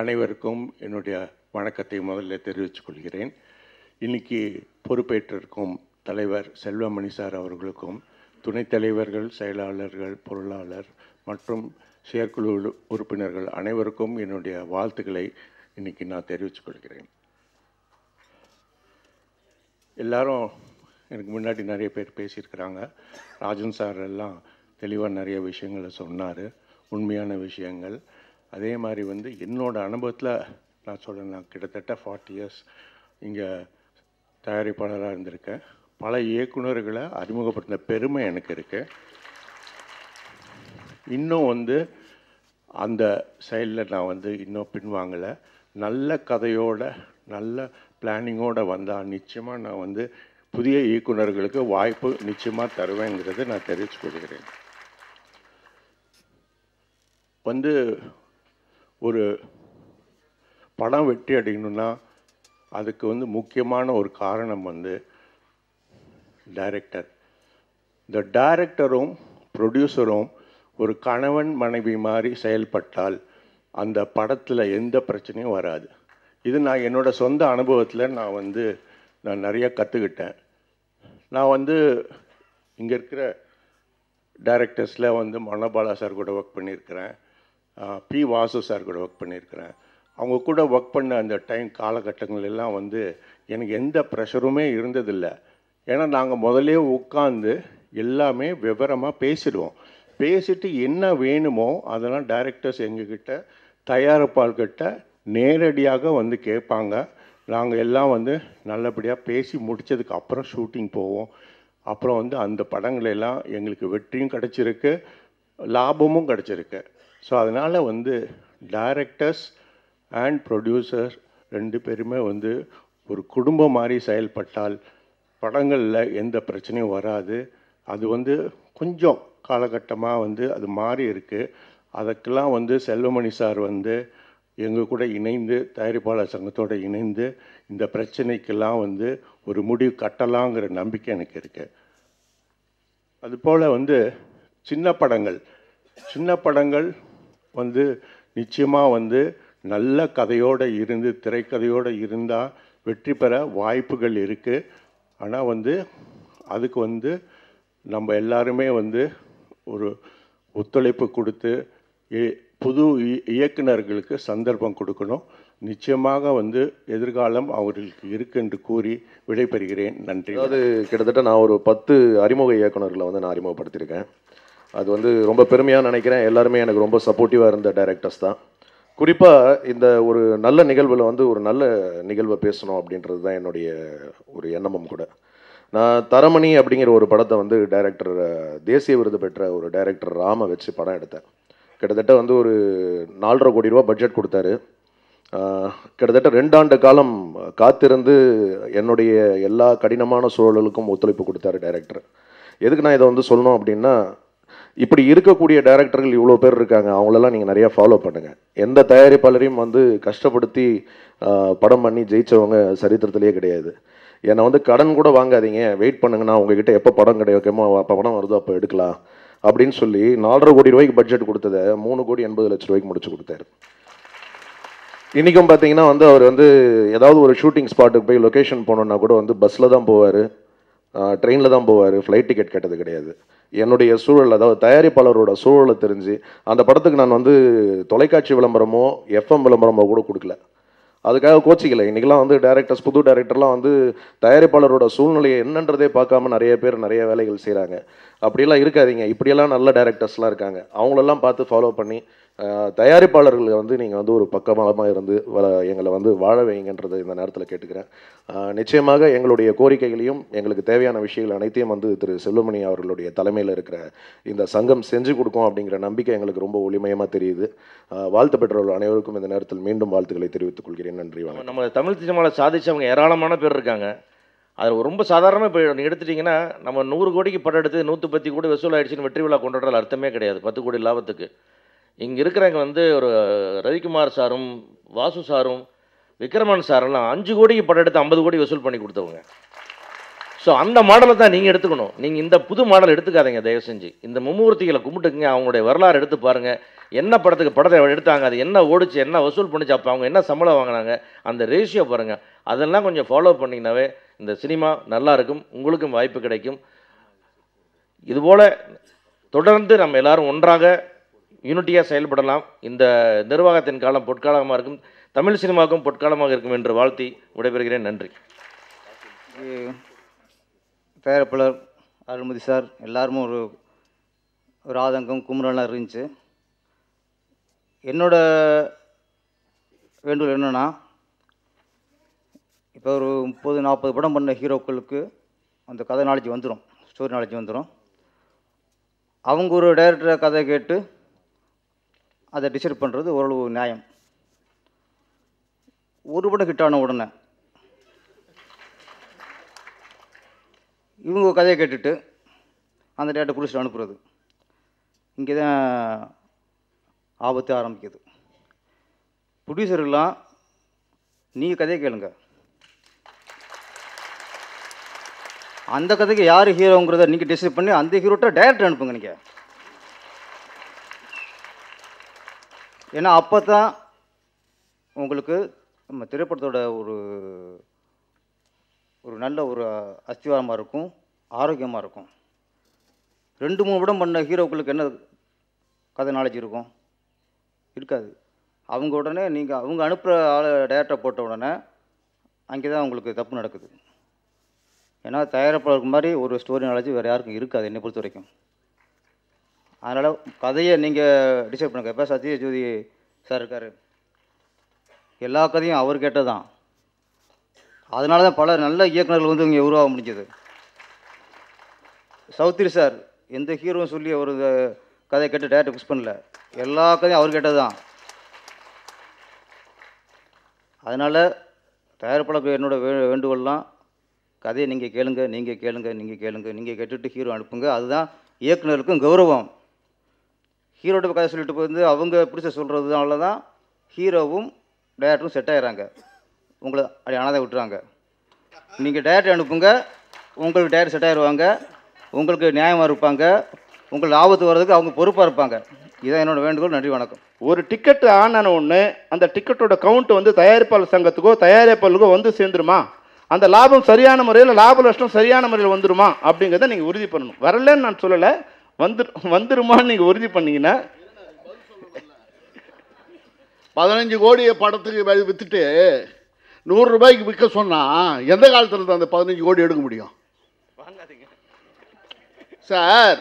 அனைவருக்கும் என்னுடைய வணக்கத்தை முதல்ல தெரிவித்துக் கொள்கிறேன் இன்றைக்கி பொறுப்பேற்றிருக்கும் தலைவர் செல்வமணி சார் அவர்களுக்கும் துணைத் தலைவர்கள் செயலாளர்கள் பொருளாளர் மற்றும் செயற்குழு உறுப்பினர்கள் அனைவருக்கும் என்னுடைய வாழ்த்துக்களை இன்றைக்கி நான் தெரிவித்துக் கொள்கிறேன் எல்லாரும் எனக்கு முன்னாடி நிறைய பேர் பேசியிருக்கிறாங்க ராஜன் சார் எல்லாம் தெளிவாக நிறைய விஷயங்களை சொன்னார் உண்மையான விஷயங்கள் அதே மாதிரி வந்து என்னோடய அனுபவத்தில் நான் சொல்கிறேன் நான் கிட்டத்தட்ட ஃபார்ட்டி இயர்ஸ் இங்கே தயாரிப்பாளராக இருந்திருக்கேன் பல இயக்குநர்களை அறிமுகப்படுத்தின பெருமை எனக்கு இருக்குது இன்னும் வந்து அந்த சைடில் நான் வந்து இன்னும் பின்வாங்கலை நல்ல கதையோட நல்ல பிளானிங்கோடு வந்தால் நிச்சயமாக நான் வந்து புதிய இயக்குநர்களுக்கு வாய்ப்பு நிச்சயமாக தருவேங்கிறத நான் தெரிவித்துக் கொள்கிறேன் வந்து ஒரு படம் வெற்றி அடையணும்னா அதுக்கு வந்து முக்கியமான ஒரு காரணம் வந்து டைரக்டர் இந்த டைரக்டரும் ப்ரொடியூசரும் ஒரு கணவன் மனைவி மாதிரி செயல்பட்டால் அந்த படத்தில் எந்த பிரச்சனையும் வராது இது நான் என்னோடய சொந்த அனுபவத்தில் நான் வந்து நான் நிறையா கற்றுக்கிட்டேன் நான் வந்து இங்கே இருக்கிற டைரக்டர்ஸில் வந்து மனோபாலா சார் கூட ஒர்க் பண்ணியிருக்கிறேன் பி வாசு சார் கூட ஒர்க் பண்ணியிருக்கிறேன் அவங்க கூட ஒர்க் பண்ண அந்த டைம் காலகட்டங்களெல்லாம் வந்து எனக்கு எந்த ப்ரெஷருமே இருந்ததில்லை ஏன்னா நாங்கள் முதலே உட்காந்து எல்லாமே விவரமாக பேசிடுவோம் பேசிட்டு என்ன வேணுமோ அதெல்லாம் டைரக்டர்ஸ் எங்ககிட்ட கிட்ட நேரடியாக வந்து கேட்பாங்க நாங்கள் எல்லாம் வந்து நல்லபடியாக பேசி முடித்ததுக்கு அப்புறம் ஷூட்டிங் போவோம் அப்புறம் வந்து அந்த எல்லாம் எங்களுக்கு வெற்றியும் கிடச்சிருக்கு லாபமும் கிடச்சிருக்கு ஸோ அதனால் வந்து டைரக்டர்ஸ் அண்ட் ப்ரொடியூசர் ரெண்டு பேருமே வந்து ஒரு குடும்பம் மாதிரி செயல்பட்டால் படங்களில் எந்த பிரச்சனையும் வராது அது வந்து கொஞ்சம் காலகட்டமாக வந்து அது மாறி இருக்குது அதுக்கெல்லாம் வந்து செல்வமணி சார் வந்து எங்கள் கூட இணைந்து தயாரிப்பாளர் சங்கத்தோடு இணைந்து இந்த பிரச்சனைக்கெல்லாம் வந்து ஒரு முடிவு கட்டலாங்கிற நம்பிக்கை எனக்கு இருக்குது அதுபோல் வந்து சின்ன படங்கள் சின்ன படங்கள் வந்து நிச்சயமாக வந்து நல்ல கதையோடு இருந்து திரைக்கதையோடு இருந்தால் வெற்றி பெற வாய்ப்புகள் இருக்குது ஆனால் வந்து அதுக்கு வந்து நம்ம எல்லாருமே வந்து ஒரு ஒத்துழைப்பு கொடுத்து புது இயக்குநர்களுக்கு சந்தர்ப்பம் கொடுக்கணும் நிச்சயமாக வந்து எதிர்காலம் அவர்களுக்கு இருக்கு என்று கூறி விடைபெறுகிறேன் நன்றி அது கிட்டத்தட்ட நான் ஒரு பத்து அறிமுக இயக்குநர்களை வந்து நான் அறிமுகப்படுத்தியிருக்கேன் அது வந்து ரொம்ப பெருமையாக நினைக்கிறேன் எல்லாருமே எனக்கு ரொம்ப சப்போர்ட்டிவாக இருந்த டைரக்டர்ஸ் தான் குறிப்பாக இந்த ஒரு நல்ல நிகழ்வில் வந்து ஒரு நல்ல நிகழ்வை பேசணும் அப்படின்றது தான் என்னுடைய ஒரு எண்ணமும் கூட நான் தரமணி அப்படிங்கிற ஒரு படத்தை வந்து டைரக்டர் தேசிய விருது பெற்ற ஒரு டைரக்டர் ராம வச்சு படம் எடுத்தேன் கிட்டத்தட்ட வந்து ஒரு நாலரை கோடி ரூபா பட்ஜெட் கொடுத்தாரு கிட்டத்தட்ட ரெண்டாண்டு காலம் காத்திருந்து என்னுடைய எல்லா கடினமான சூழலுக்கும் ஒத்துழைப்பு கொடுத்தாரு டைரக்டர் எதுக்கு நான் இதை வந்து சொல்லணும் அப்படின்னா இப்படி இருக்கக்கூடிய டைரக்டர்கள் இவ்வளோ பேர் இருக்காங்க அவங்களெல்லாம் நீங்கள் நிறையா ஃபாலோ பண்ணுங்கள் எந்த தயாரிப்பாளரையும் வந்து கஷ்டப்படுத்தி படம் பண்ணி ஜெயித்தவங்க சரித்திரத்திலேயே கிடையாது என்னை வந்து கடன் கூட வாங்காதீங்க வெயிட் பண்ணுங்கண்ணா உங்ககிட்ட எப்போ படம் கிடைக்குமோ அப்போ படம் வருதோ அப்போ எடுக்கலாம் அப்படின்னு சொல்லி நாலரை கோடி ரூபாய்க்கு பட்ஜெட் கொடுத்ததை மூணு கோடி எண்பது லட்ச ரூபாய்க்கு முடிச்சு கொடுத்தாரு இன்றைக்கும் பார்த்தீங்கன்னா வந்து அவர் வந்து ஏதாவது ஒரு ஷூட்டிங் ஸ்பாட்டுக்கு போய் லொக்கேஷன் போனோன்னா கூட வந்து பஸ்ஸில் தான் போவார் ட்ரெயினில் தான் போவார் ஃப்ளைட் டிக்கெட் கேட்டது கிடையாது என்னுடைய சூழல் அதாவது தயாரிப்பாளரோட சூழலை தெரிஞ்சு அந்த படத்துக்கு நான் வந்து தொலைக்காட்சி விளம்பரமோ எஃப்எம் விளம்பரமோ கூட கொடுக்கல அதுக்காக கோச்சிக்கல இன்றைக்கெலாம் வந்து டேரக்டர்ஸ் புது டேரக்டர்லாம் வந்து தயாரிப்பாளரோட சூழ்நிலையை என்னன்றதே பார்க்காம நிறைய பேர் நிறைய வேலைகள் செய்கிறாங்க அப்படியெல்லாம் இருக்காதிங்க இப்படியெல்லாம் நல்ல டேரக்டர்ஸ்லாம் இருக்காங்க அவங்களெல்லாம் பார்த்து ஃபாலோ பண்ணி தயாரிப்பாளர்களை வந்து நீங்கள் வந்து ஒரு பக்கமாக இருந்து எங்களை வந்து வாழ வைங்கன்றதை இந்த நேரத்தில் கேட்டுக்கிறேன் நிச்சயமாக எங்களுடைய கோரிக்கைகளையும் எங்களுக்கு தேவையான விஷயங்கள் அனைத்தையும் வந்து திரு செல்வமணி அவர்களுடைய தலைமையில் இருக்கிற இந்த சங்கம் செஞ்சு கொடுக்கும் அப்படிங்கிற நம்பிக்கை எங்களுக்கு ரொம்ப ஒளிமயமாக தெரியுது வாழ்த்து பெற்றவர்கள் அனைவருக்கும் இந்த நேரத்தில் மீண்டும் வாழ்த்துக்களை தெரிவித்துக் கொள்கிறேன் நன்றி வாங்க நம்ம தமிழ் சினிமாவில் சாதிச்சவங்க ஏராளமான பேர் இருக்காங்க அதில் ரொம்ப சாதாரணமாக இப்போ நீங்கள் எடுத்துட்டிங்கன்னா நம்ம நூறு கோடிக்கு படம் எடுத்து நூற்றி பத்து கோடி வசூல் ஆயிடுச்சுன்னு வெற்றி விழா கொண்டாடுறது அர்த்தமே கிடையாது பத்து கோடி லாபத்துக்கு இங்கே இருக்கிறவங்க வந்து ஒரு ரவிக்குமார் சாரும் வாசு சாரும் விக்ரமன் சாரெல்லாம் அஞ்சு கோடிக்கு படம் எடுத்து ஐம்பது கோடி வசூல் பண்ணி கொடுத்தவங்க ஸோ அந்த மாடலை தான் நீங்கள் எடுத்துக்கணும் நீங்கள் இந்த புது மாடல் எடுத்துக்காதீங்க தயவு செஞ்சு இந்த மும்மூர்த்திகளை கும்பிட்டுக்குங்க அவங்களுடைய வரலாறு எடுத்து பாருங்கள் என்ன படத்துக்கு படத்தை எடுத்தாங்க அது என்ன ஓடிச்சு என்ன வசூல் பண்ணிச்சு அப்போ அவங்க என்ன சம்பளம் வாங்கினாங்க அந்த ரேஷியோ பாருங்கள் அதெல்லாம் கொஞ்சம் ஃபாலோ பண்ணிங்கனாவே இந்த சினிமா நல்லா இருக்கும் உங்களுக்கும் வாய்ப்பு கிடைக்கும் இதுபோல் தொடர்ந்து நம்ம எல்லோரும் ஒன்றாக யூனிட்டியாக செயல்படலாம் இந்த நிர்வாகத்தின் காலம் பொற்காலமாக இருக்கும் தமிழ் சினிமாவுக்கும் பொற்காலமாக இருக்கும் என்று வாழ்த்தி விடைபெறுகிறேன் நன்றி பேரப்பலர் அருள்மதி சார் எல்லாருமே ஒரு ஒரு ஆதங்கம் கும்பலாக இருந்துச்சு என்னோட வேண்டுகோள் என்னென்னா இப்போ ஒரு முப்பது நாற்பது படம் பண்ண ஹீரோக்களுக்கு அந்த கதை நாலேஜ் வந்துடும் ஸ்டோரி நாலேஜ் வந்துடும் அவங்க ஒரு டைரக்டரை கதை கேட்டு அதை டிசைட் பண்ணுறது ஓரளவு நியாயம் ஒரு படம் ஹிட்டான உடனே இவங்க கதையை கேட்டுட்டு அந்த டேட்டை குடிச்சிட்டு அனுப்புறது இங்கே தான் ஆபத்து ஆரம்பிக்குது ப்ரொடியூசர்லாம் நீங்கள் கதையை கேளுங்க அந்த கதைக்கு யார் ஹீரோங்கிறத நீங்கள் டிசைட் பண்ணி அந்த ஹீரோட்ட டைரக்டர் அனுப்புங்க நீங்கள் ஏன்னா அப்போ தான் உங்களுக்கு நம்ம திரைப்படத்தோட ஒரு ஒரு நல்ல ஒரு அஸ்திவாரமாக இருக்கும் ஆரோக்கியமாக இருக்கும் ரெண்டு மூணு விடம் பண்ண ஹீரோக்களுக்கு என்ன கதை நாலேஜ் இருக்கும் இருக்காது அவங்க உடனே நீங்கள் அவங்க அனுப்புகிற ஆளை டேரக்டர் போட்ட உடனே அங்கே தான் உங்களுக்கு தப்பு நடக்குது ஏன்னா தயாரிப்பாளருக்கு மாதிரி ஒரு ஸ்டோரி நாலேஜ் வேறு யாருக்கும் இருக்காது என்னை பொறுத்த வரைக்கும் அதனால் கதையை நீங்கள் டிசைட் பண்ணுங்கள் இப்போ சத்ய ஜோதி சார் இருக்கார் எல்லா கதையும் அவர் கேட்டது தான் அதனால தான் பல நல்ல இயக்குநர்கள் வந்து இங்கே உருவாக முடிஞ்சது சௌத்ரி சார் எந்த ஹீரோவும் சொல்லி அவர் கதையை கேட்டு டேரக்டர் ஃபிக்ஸ் பண்ணல எல்லா கதையும் அவர் கேட்டது தான் அதனால் தயாரிப்பாளர்கள் என்னோடய வேண்டுகோள்லாம் கதையை நீங்கள் கேளுங்க நீங்கள் கேளுங்க நீங்கள் கேளுங்க நீங்கள் கேட்டுட்டு ஹீரோ அனுப்புங்க அதுதான் இயக்குநருக்கும் கௌரவம் ஹீரோட்டை கதை சொல்லிட்டு போயிருந்து அவங்க பிடிச்ச சொல்கிறதுனால தான் ஹீரோவும் டேரக்டரும் செட் ஆகிறாங்க உங்களை அப்படி அனாதை விட்டுறாங்க நீங்கள் டேரக்டர் அனுப்புங்க உங்களுக்கு டேரக்டர் செட் ஆகிடுவாங்க உங்களுக்கு நியாயமாக இருப்பாங்க உங்களுக்கு ஆபத்து வர்றதுக்கு அவங்க பொறுப்பாக இருப்பாங்க இதான் என்னோடய வேண்டுகோள் நன்றி வணக்கம் ஒரு டிக்கெட் ஆன ஒன்று அந்த டிக்கெட்டோட கவுண்ட் வந்து தயாரிப்பாளர் சங்கத்துக்கோ தயாரிப்பாளருக்கோ வந்து சேர்ந்துருமா அந்த லாபம் சரியான முறையில் லாப நஷ்டம் சரியான முறையில் வந்துடுமா அப்படிங்கிறத நீங்கள் உறுதி பண்ணணும் வரலன்னு நான் சொல்லலை வந்துரு வந்துருமான்னு நீங்கள் உறுதி பண்ணீங்கன்னா பதினஞ்சு கோடியை படத்துக்கு விற்றுட்டு நூறுரூபாய்க்கு விற்க சொன்னால் எந்த காலத்தில் அந்த பதினஞ்சு கோடி எடுக்க முடியும் சார்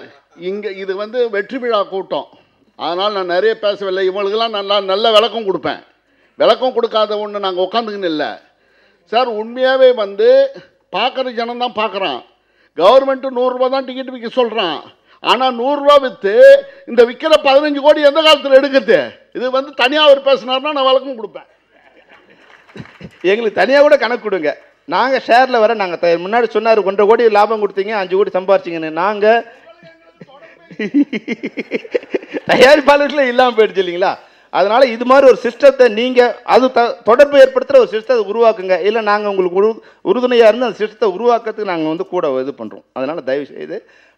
இங்கே இது வந்து வெற்றி விழா கூட்டம் அதனால் நான் நிறைய பேசவில்லை இவங்களுக்கெல்லாம் நல்லா நல்ல விளக்கம் கொடுப்பேன் விளக்கம் கொடுக்காத ஒன்று நாங்கள் உட்காந்துக்கின்னு இல்லை சார் உண்மையாகவே வந்து பார்க்குற ஜனம் தான் பார்க்குறான் கவர்மெண்ட்டு நூறுரூபா தான் டிக்கெட் விற்க சொல்கிறான் ஆனால் நூறுரூவா விற்று இந்த விற்கிற பதினஞ்சு கோடி எந்த காலத்தில் எடுக்கிறது இது வந்து தனியாக அவர் பேசினார்னா நான் வழக்கம் கொடுப்பேன் எங்களுக்கு தனியாக கூட கணக்கு கொடுங்க நாங்கள் ஷேரில் வர நாங்கள் த முன்னாடி சொன்னார் ஒன்றரை கோடி லாபம் கொடுத்தீங்க அஞ்சு கோடி சம்பாரிச்சிங்கன்னு நாங்கள் தயாரிப்பாளர்களே இல்லாமல் போயிடுச்சு இல்லைங்களா அதனால் இது மாதிரி ஒரு சிஸ்டத்தை நீங்கள் அது த தொடர்பு ஏற்படுத்துகிற ஒரு சிஸ்டத்தை உருவாக்குங்க இல்லை நாங்கள் உங்களுக்கு உரு உறுதுணையாக இருந்து அந்த சிஸ்டத்தை உருவாக்கிறதுக்கு நாங்கள் வந்து கூட இது பண்ணுறோம் அதனால் தயவு செய்து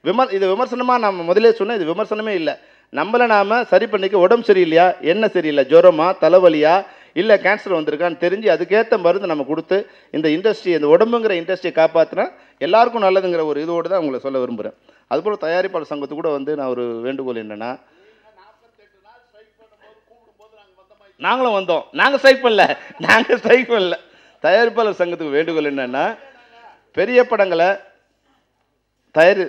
விமர் இது விமர்சனமாக நம்ம முதலே சொன்னோம் இது விமர்சனமே இல்லை நம்மளை நாம் சரி பண்ணிக்க உடம்பு சரியில்லையா என்ன சரியில்லை ஜுரமா தலைவலியா இல்லை கேன்சர் வந்திருக்கான்னு தெரிஞ்சு அதுக்கேற்ற மருந்து நம்ம கொடுத்து இந்த இண்டஸ்ட்ரி இந்த உடம்புங்கிற இண்டஸ்ட்ரியை காப்பாற்றினா எல்லாருக்கும் நல்லதுங்கிற ஒரு இதோடு தான் உங்களை சொல்ல விரும்புகிறேன் அதுபோல் தயாரிப்பாளர் சங்கத்து கூட வந்து நான் ஒரு வேண்டுகோள் என்னென்னா நாங்களும் வந்தோம் நாங்கள் ஸ்ட்ரைக் பண்ணல நாங்கள் ஸ்ட்ரைக் பண்ணல தயாரிப்பாளர் சங்கத்துக்கு வேண்டுகோள் என்னென்னா பெரிய படங்களை தயாரி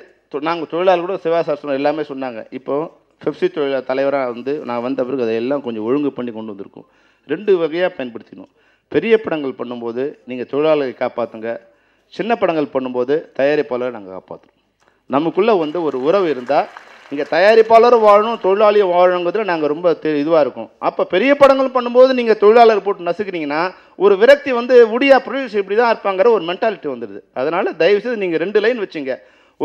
நாங்கள் தொழிலாளர் கூட சிவாசாஸ்திரம் எல்லாமே சொன்னாங்க இப்போ பிப்சி தொழிலாளர் தலைவராக வந்து நான் வந்த பிறகு அதையெல்லாம் கொஞ்சம் ஒழுங்கு பண்ணி கொண்டு வந்திருக்கோம் ரெண்டு வகையாக பயன்படுத்தினோம் பெரிய படங்கள் பண்ணும்போது நீங்கள் தொழிலாளரை காப்பாற்றுங்க சின்ன படங்கள் பண்ணும்போது தயாரிப்பாளரை நாங்கள் காப்பாற்றுறோம் நமக்குள்ளே வந்து ஒரு உறவு இருந்தால் இங்கே தயாரிப்பாளரும் வாழணும் தொழிலாளியும் வாழணுங்கிறதுல நாங்கள் ரொம்ப இதுவாக இருக்கும் அப்போ பெரிய படங்கள் பண்ணும்போது நீங்கள் தொழிலாளர் போட்டு நசுக்கிறீங்கன்னா ஒரு விரக்தி வந்து உடியா ப்ரொடியூஸ் இப்படி தான் இருப்பாங்கிற ஒரு மென்டாலிட்டி வந்துடுது அதனால் தயவுசெய்து நீங்கள் ரெண்டு லைன் வச்சுங்க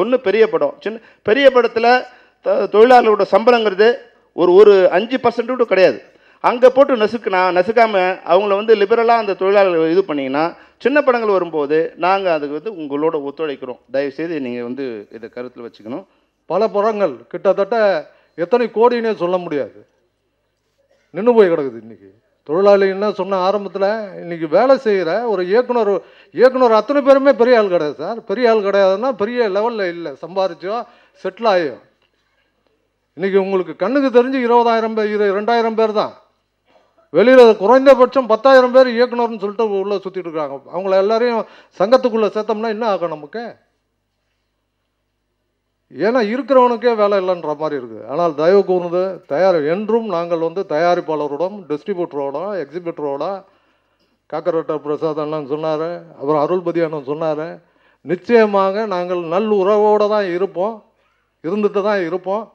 ஒன்று பெரிய படம் சின்ன பெரிய படத்தில் தொழிலாளரோட சம்பளங்கிறது ஒரு ஒரு அஞ்சு கூட கிடையாது அங்கே போட்டு நசுக்கினா நசுக்காமல் அவங்கள வந்து லிபரலாக அந்த தொழிலாளர்கள் இது பண்ணிங்கன்னா சின்ன படங்கள் வரும்போது நாங்கள் அதுக்கு வந்து உங்களோட ஒத்துழைக்கிறோம் தயவுசெய்து நீங்கள் வந்து இதை கருத்தில் வச்சுக்கணும் பல புறங்கள் கிட்டத்தட்ட எத்தனை கோடின்னே சொல்ல முடியாது நின்று போய் கிடக்குது இன்றைக்கி என்ன சொன்ன ஆரம்பத்தில் இன்றைக்கி வேலை செய்கிற ஒரு இயக்குனர் இயக்குனர் அத்தனை பேருமே பெரிய ஆள் கிடையாது சார் பெரிய ஆள் கிடையாதுன்னா பெரிய லெவலில் இல்லை சம்பாரிச்சோ செட்டில் ஆகியோ இன்றைக்கி உங்களுக்கு கண்ணுக்கு தெரிஞ்சு இருபதாயிரம் பேர் இரு ரெண்டாயிரம் பேர் தான் வெளியில் குறைந்தபட்சம் பத்தாயிரம் பேர் இயக்குனர்னு சொல்லிட்டு உள்ளே சுற்றிட்டு இருக்காங்க அவங்கள எல்லாரையும் சங்கத்துக்குள்ளே சேர்த்தோம்னா என்ன ஆகும் நமக்கு ஏன்னா இருக்கிறவனுக்கே வேலை இல்லைன்ற மாதிரி இருக்குது ஆனால் தயவு கூர்ந்து தயார் என்றும் நாங்கள் வந்து தயாரிப்பாளரோடும் டிஸ்ட்ரிபியூட்டரோட எக்ஸிபியூட்டரோட காக்கரட்டர் பிரசாத் அண்ணன் சொன்னார் அப்புறம் அருள்பதி அண்ணன் சொன்னார் நிச்சயமாக நாங்கள் நல் உறவோடு தான் இருப்போம் இருந்துட்டு தான் இருப்போம்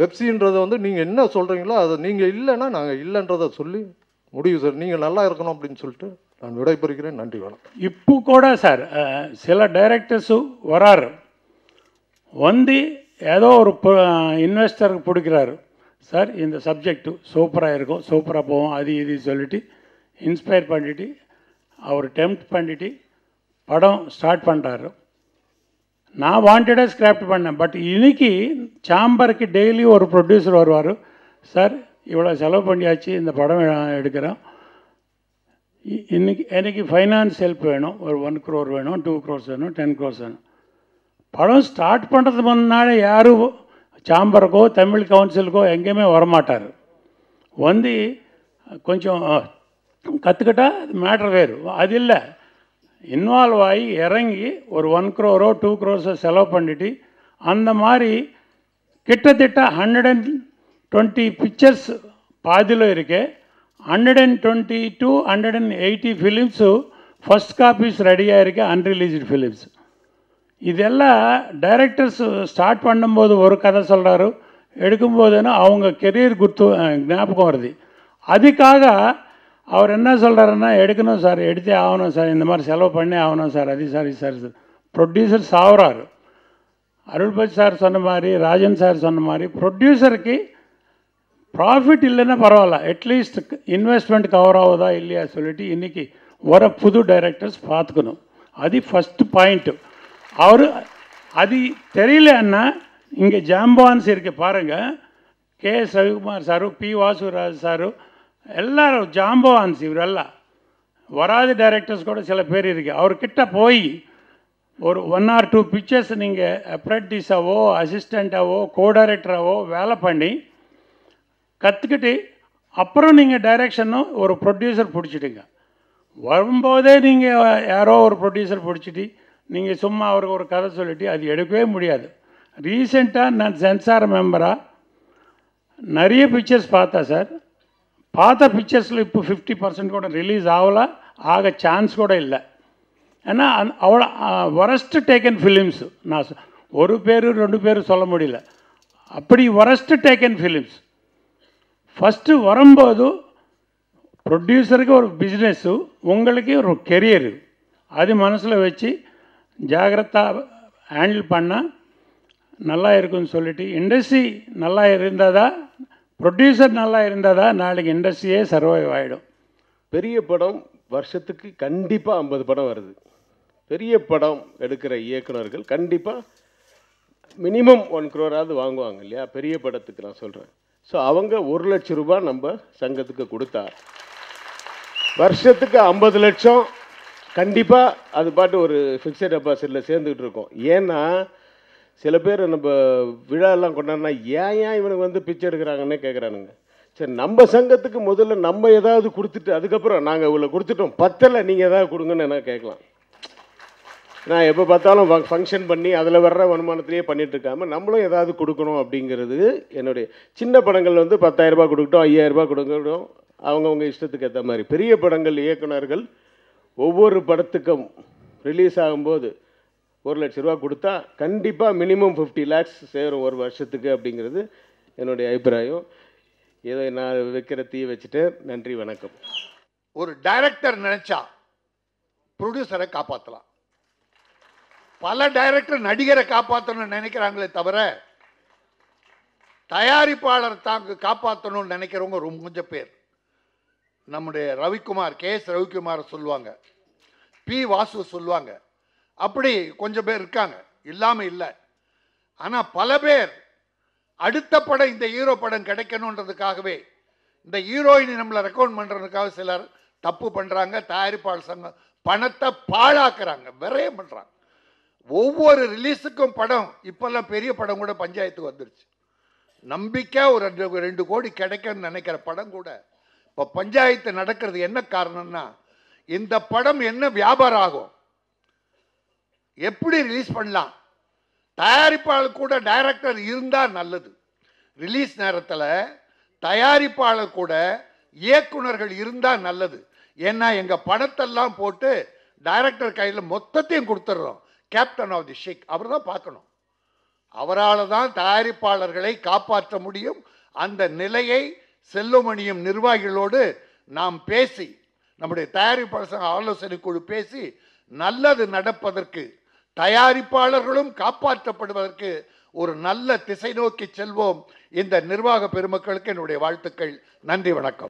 பெப்சின்றது வந்து நீங்கள் என்ன சொல்கிறீங்களோ அதை நீங்கள் இல்லைன்னா நாங்கள் இல்லைன்றதை சொல்லி முடிவு சார் நீங்கள் நல்லா இருக்கணும் அப்படின்னு சொல்லிட்டு நான் விடைபெறுகிறேன் நன்றி வணக்கம் இப்போ கூட சார் சில டைரக்டர்ஸும் வராரு வந்து ஏதோ ஒரு இன்வெஸ்டருக்கு பிடிக்கிறாரு சார் இந்த சப்ஜெக்டு சூப்பராக இருக்கும் சூப்பராக போவோம் அது இது சொல்லிவிட்டு இன்ஸ்பயர் பண்ணிவிட்டு அவர் டெம்ப்ட் பண்ணிவிட்டு படம் ஸ்டார்ட் பண்ணுறாரு நான் வாண்டடாக ஸ்கிராப்ட் பண்ணேன் பட் இன்றைக்கி சாம்பருக்கு டெய்லி ஒரு ப்ரொடியூசர் வருவார் சார் இவ்வளோ செலவு பண்ணியாச்சு இந்த படம் எடுக்கிறோம் இன்றைக்கி எனக்கு ஃபைனான்ஸ் ஹெல்ப் வேணும் ஒரு ஒன் க்ரோர் வேணும் டூ க்ரோர்ஸ் வேணும் டென் க்ரோர்ஸ் வேணும் படம் ஸ்டார்ட் பண்ணுறது முன்னாடி யாரும் சாம்பருக்கோ தமிழ் கவுன்சிலுக்கோ எங்கேயுமே வரமாட்டார் வந்து கொஞ்சம் கற்றுக்கிட்டால் அது மேட்ரு வேறு அது இல்லை இன்வால்வ் ஆகி இறங்கி ஒரு ஒன் க்ரோரோ டூ க்ரோர்ஸோ செலவு பண்ணிட்டு அந்த மாதிரி கிட்டத்தட்ட ஹண்ட்ரட் அண்ட் டுவெண்ட்டி பிக்சர்ஸ் பாதியில் இருக்கு hundred and twenty two hundred and eighty films first copies ரெடியாக இருக்குது அன்ரிலீஸ்டு ஃபிலிம்ஸ் இதெல்லாம் டைரக்டர்ஸ் ஸ்டார்ட் பண்ணும்போது ஒரு கதை சொல்கிறாரு எடுக்கும்போதுன்னா அவங்க கெரியர் குத்து ஞாபகம் வருது அதுக்காக அவர் என்ன சொல்கிறாருன்னா எடுக்கணும் சார் எடுத்தே ஆகணும் சார் இந்த மாதிரி செலவு பண்ணி ஆகணும் சார் அது சார் இது சார் சார் ப்ரொடியூசர் சாவுறாரு அருள்பத் சார் சொன்ன மாதிரி ராஜன் சார் சொன்ன மாதிரி ப்ரொடியூசருக்கு ப்ராஃபிட் இல்லைன்னா பரவாயில்ல அட்லீஸ்ட் இன்வெஸ்ட்மெண்ட் கவர் ஆகுதா இல்லையா சொல்லிவிட்டு இன்றைக்கி வர புது டைரக்டர்ஸ் பார்த்துக்கணும் அது ஃபஸ்ட்டு பாயிண்ட்டு அவர் அது தெரியலன்னா இங்கே ఇంక இருக்கு பாருங்கள் పారుంగ கே சவிகுமார் சாரு பி வாசுராஜ் சாரு எல்லாரும் ஜாம்பவான்ஸ் இவரெல்லாம் வராது டைரக்டர்ஸ் கூட சில பேர் இருக்குது அவர்கிட்ட போய் ஒரு ஒன் ஆர் டூ பிக்சர்ஸ் நீங்கள் அப்ரண்டிஸாவோ அசிஸ்டண்ட்டாவோ கோ டைரக்டராகவோ வேலை பண்ணி கற்றுக்கிட்டு அப்புறம் நீங்கள் டைரக்ஷனும் ஒரு ப்ரொடியூசர் பிடிச்சிடுங்க வரும்போதே நீங்கள் யாரோ ஒரு ப்ரொடியூசர் பிடிச்சிட்டு நீங்கள் சும்மா அவருக்கு ஒரு கதை சொல்லிட்டு அது எடுக்கவே முடியாது ரீசெண்டாக நான் சென்சார் மெம்பராக நிறைய பிக்சர்ஸ் பார்த்தேன் சார் பார்த்த பிக்சர்ஸில் இப்போ ஃபிஃப்டி பர்சன்ட் கூட ரிலீஸ் ஆகலை ஆக சான்ஸ் கூட இல்லை ஏன்னா அந் அவ்வளோ ஒரஸ்ட்டு டேக்கன் ஃபிலிம்ஸ் நான் ஒரு பேர் ரெண்டு பேரும் சொல்ல முடியல அப்படி ஒரஸ்ட்டு டேக்கன் ஃபிலிம்ஸ் ஃபஸ்ட்டு வரும்போது ப்ரொடியூசருக்கு ஒரு பிஸ்னஸ்ஸு உங்களுக்கு ஒரு கெரியரு அது மனசில் வச்சு ஜாகிரதா ஹேண்டில் பண்ணால் நல்லா இருக்குன்னு சொல்லிட்டு இண்டஸ்ட்ரி நல்லா இருந்தால் தான் ப்ரொடியூசர் நல்லா இருந்தால் தான் நாளைக்கு இண்டஸ்ட்ரியே சர்வைவ் ஆகிடும் பெரிய படம் வருஷத்துக்கு கண்டிப்பாக ஐம்பது படம் வருது பெரிய படம் எடுக்கிற இயக்குநர்கள் கண்டிப்பாக மினிமம் ஒன் க்ரோராவது வாங்குவாங்க இல்லையா பெரிய படத்துக்கு நான் சொல்கிறேன் ஸோ அவங்க ஒரு லட்ச ரூபா நம்ம சங்கத்துக்கு கொடுத்தா வருஷத்துக்கு ஐம்பது லட்சம் கண்டிப்பாக அது பாட்டு ஒரு ஃபிக்ஸட் டெபாசிட்டில் சேர்ந்துக்கிட்டு இருக்கோம் ஏன்னா சில பேர் நம்ம விழாலாம் கொண்டாடினா ஏன் ஏன் இவனுக்கு வந்து பிச்சை எடுக்கிறாங்கன்னே கேட்குறானுங்க சரி நம்ம சங்கத்துக்கு முதல்ல நம்ம ஏதாவது கொடுத்துட்டு அதுக்கப்புறம் நாங்கள் இவ்வளோ கொடுத்துட்டோம் பத்தலை நீங்கள் ஏதாவது கொடுங்கன்னு என்ன கேட்கலாம் நான் எப்போ பார்த்தாலும் ஃபங்க்ஷன் பண்ணி அதில் வர்ற வருமானத்திலேயே பண்ணிகிட்டு இருக்காமல் நம்மளும் ஏதாவது கொடுக்கணும் அப்படிங்கிறது என்னுடைய சின்ன படங்கள் வந்து பத்தாயிரரூபா கொடுக்கட்டும் ஐயாயிரரூபா கொடுக்கட்டும் அவங்கவுங்க இஷ்டத்துக்கு ஏற்ற மாதிரி பெரிய படங்கள் இயக்குநர்கள் ஒவ்வொரு படத்துக்கும் ரிலீஸ் ஆகும்போது ஒரு லட்ச ரூபா கொடுத்தா கண்டிப்பாக மினிமம் ஃபிஃப்டி லேக்ஸ் சேரும் ஒரு வருஷத்துக்கு அப்படிங்கிறது என்னுடைய அபிப்பிராயம் இதை நான் வைக்கிற தீ வச்சுட்டு நன்றி வணக்கம் ஒரு டைரக்டர் நினச்சா ப்ரொடியூசரை காப்பாற்றலாம் பல டைரக்டர் நடிகரை காப்பாற்றணும்னு நினைக்கிறாங்களே தவிர தயாரிப்பாளர் தாங்க காப்பாற்றணும்னு நினைக்கிறவங்க ரொம்ப கொஞ்சம் பேர் நம்முடைய ரவிக்குமார் கே எஸ் ரவிக்குமார் சொல்லுவாங்க பி வாசு சொல்லுவாங்க அப்படி கொஞ்சம் பேர் இருக்காங்க இல்லாமல் இல்லை ஆனால் பல பேர் அடுத்த படம் இந்த ஹீரோ படம் கிடைக்கணுன்றதுக்காகவே இந்த ஹீரோயினை நம்மளை ரெக்கமெண்ட் பண்ணுறதுக்காக சிலர் தப்பு பண்ணுறாங்க தயாரிப்பாளர் சங்கம் பணத்தை பாழாக்குறாங்க விரயம் பண்ணுறாங்க ஒவ்வொரு ரிலீஸுக்கும் படம் இப்போல்லாம் பெரிய படம் கூட பஞ்சாயத்துக்கு வந்துருச்சு நம்பிக்கை ஒரு ரெண்டு கோடி கிடைக்கும்னு நினைக்கிற படம் கூட இப்போ பஞ்சாயத்து நடக்கிறது என்ன காரணம்னா இந்த படம் என்ன வியாபாரம் ஆகும் எப்படி ரிலீஸ் பண்ணலாம் தயாரிப்பாளர் கூட டைரக்டர் இருந்தால் நல்லது ரிலீஸ் நேரத்தில் தயாரிப்பாளர் கூட இயக்குனர்கள் இருந்தால் நல்லது ஏன்னா எங்கள் பணத்தெல்லாம் போட்டு டைரக்டர் கையில் மொத்தத்தையும் கொடுத்துட்றோம் கேப்டன் ஆஃப் தி ஷேக் அவர் தான் பார்க்கணும் அவரால் தான் தயாரிப்பாளர்களை காப்பாற்ற முடியும் அந்த நிலையை செல்லுமணியும் நிர்வாகிகளோடு நாம் பேசி நம்முடைய தயாரிப்பாளர் ஆலோசனை குழு பேசி நல்லது நடப்பதற்கு தயாரிப்பாளர்களும் காப்பாற்றப்படுவதற்கு ஒரு நல்ல திசை நோக்கி செல்வோம் இந்த நிர்வாக பெருமக்களுக்கு என்னுடைய வாழ்த்துக்கள் நன்றி வணக்கம்